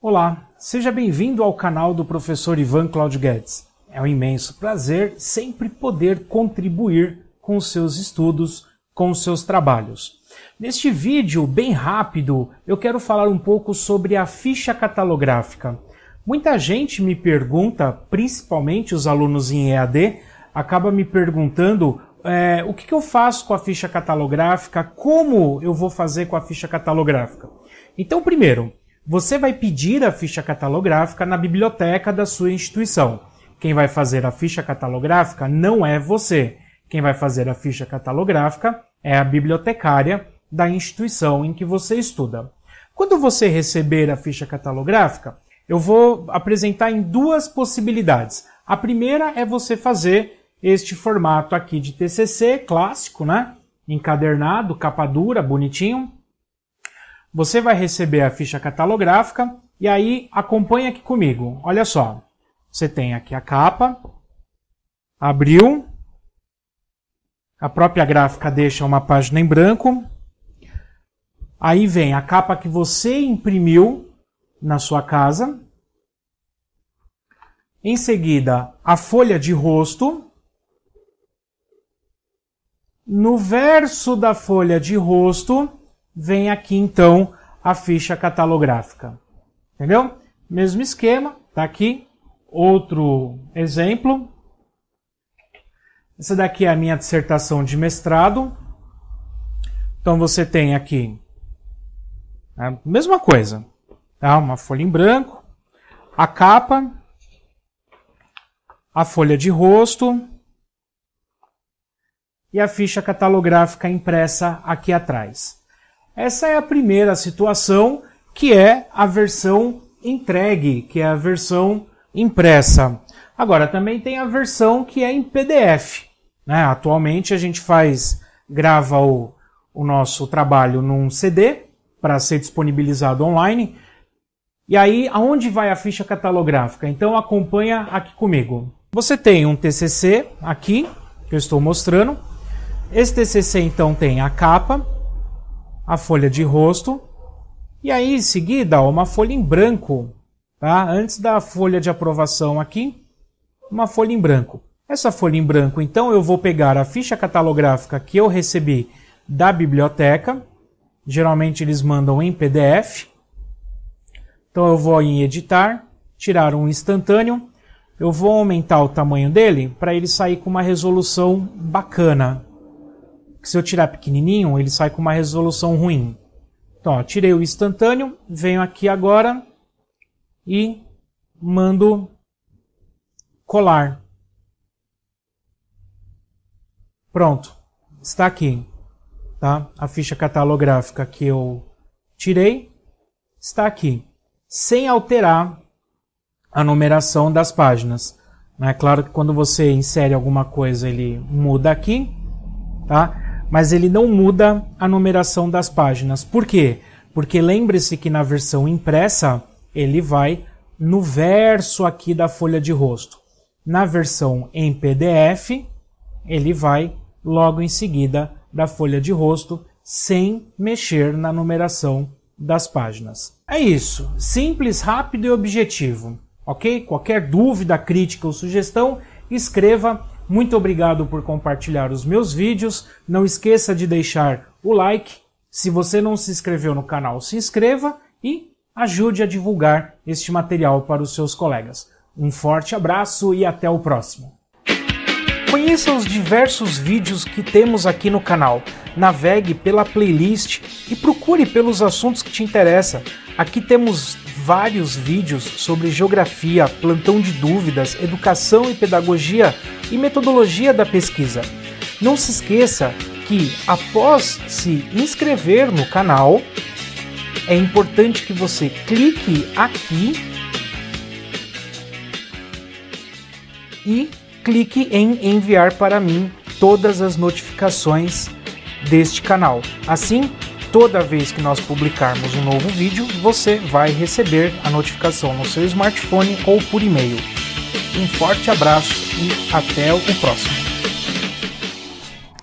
Olá, seja bem-vindo ao canal do professor Ivan Claudio Guedes. É um imenso prazer sempre poder contribuir com os seus estudos, com os seus trabalhos. Neste vídeo, bem rápido, eu quero falar um pouco sobre a ficha catalográfica. Muita gente me pergunta, principalmente os alunos em EAD, acaba me perguntando é, o que, que eu faço com a ficha catalográfica, como eu vou fazer com a ficha catalográfica. Então, primeiro, você vai pedir a ficha catalográfica na biblioteca da sua instituição. Quem vai fazer a ficha catalográfica não é você. Quem vai fazer a ficha catalográfica é a bibliotecária da instituição em que você estuda. Quando você receber a ficha catalográfica, eu vou apresentar em duas possibilidades. A primeira é você fazer este formato aqui de TCC clássico, né? Encadernado, capa dura, bonitinho você vai receber a ficha catalográfica e aí acompanha aqui comigo. Olha só, você tem aqui a capa, abriu, a própria gráfica deixa uma página em branco. Aí vem a capa que você imprimiu na sua casa. Em seguida, a folha de rosto. No verso da folha de rosto, vem aqui então a ficha catalográfica. Entendeu? Mesmo esquema, tá aqui. Outro exemplo. Essa daqui é a minha dissertação de mestrado. Então você tem aqui a né, mesma coisa, tá? Uma folha em branco, a capa, a folha de rosto e a ficha catalográfica impressa aqui atrás. Essa é a primeira situação, que é a versão entregue, que é a versão impressa. Agora, também tem a versão que é em PDF. Né? Atualmente a gente faz, grava o, o nosso trabalho num CD para ser disponibilizado online. E aí, aonde vai a ficha catalográfica? Então acompanha aqui comigo. Você tem um TCC aqui, que eu estou mostrando. Esse TCC então tem a capa, a folha de rosto e aí em seguida uma folha em branco, tá? Antes da folha de aprovação aqui, uma folha em branco. Essa folha em branco, então eu vou pegar a ficha catalográfica que eu recebi da biblioteca. Geralmente eles mandam em PDF. Então eu vou em editar, tirar um instantâneo. Eu vou aumentar o tamanho dele para ele sair com uma resolução bacana, se eu tirar pequenininho, ele sai com uma resolução ruim. Então, ó, tirei o instantâneo, venho aqui agora e mando colar. Pronto, está aqui, tá? A ficha catalográfica que eu tirei está aqui, sem alterar a numeração das páginas. É claro que quando você insere alguma coisa ele muda aqui, tá? mas ele não muda a numeração das páginas. Por quê? Porque lembre-se que na versão impressa ele vai no verso aqui da folha de rosto. Na versão em PDF, ele vai logo em seguida da folha de rosto, sem mexer na numeração das páginas. É isso, simples, rápido e objetivo, ok? Qualquer dúvida, crítica ou sugestão, escreva muito obrigado por compartilhar os meus vídeos. Não esqueça de deixar o like. Se você não se inscreveu no canal, se inscreva e ajude a divulgar este material para os seus colegas. Um forte abraço e até o próximo. Conheça os diversos vídeos que temos aqui no canal. Navegue pela playlist e procure pelos assuntos que te interessam. Aqui temos vários vídeos sobre geografia, plantão de dúvidas, educação e pedagogia e metodologia da pesquisa. Não se esqueça que, após se inscrever no canal, é importante que você clique aqui e clique em enviar para mim todas as notificações deste canal. Assim, toda vez que nós publicarmos um novo vídeo, você vai receber a notificação no seu smartphone ou por e-mail. Um forte abraço e até o próximo.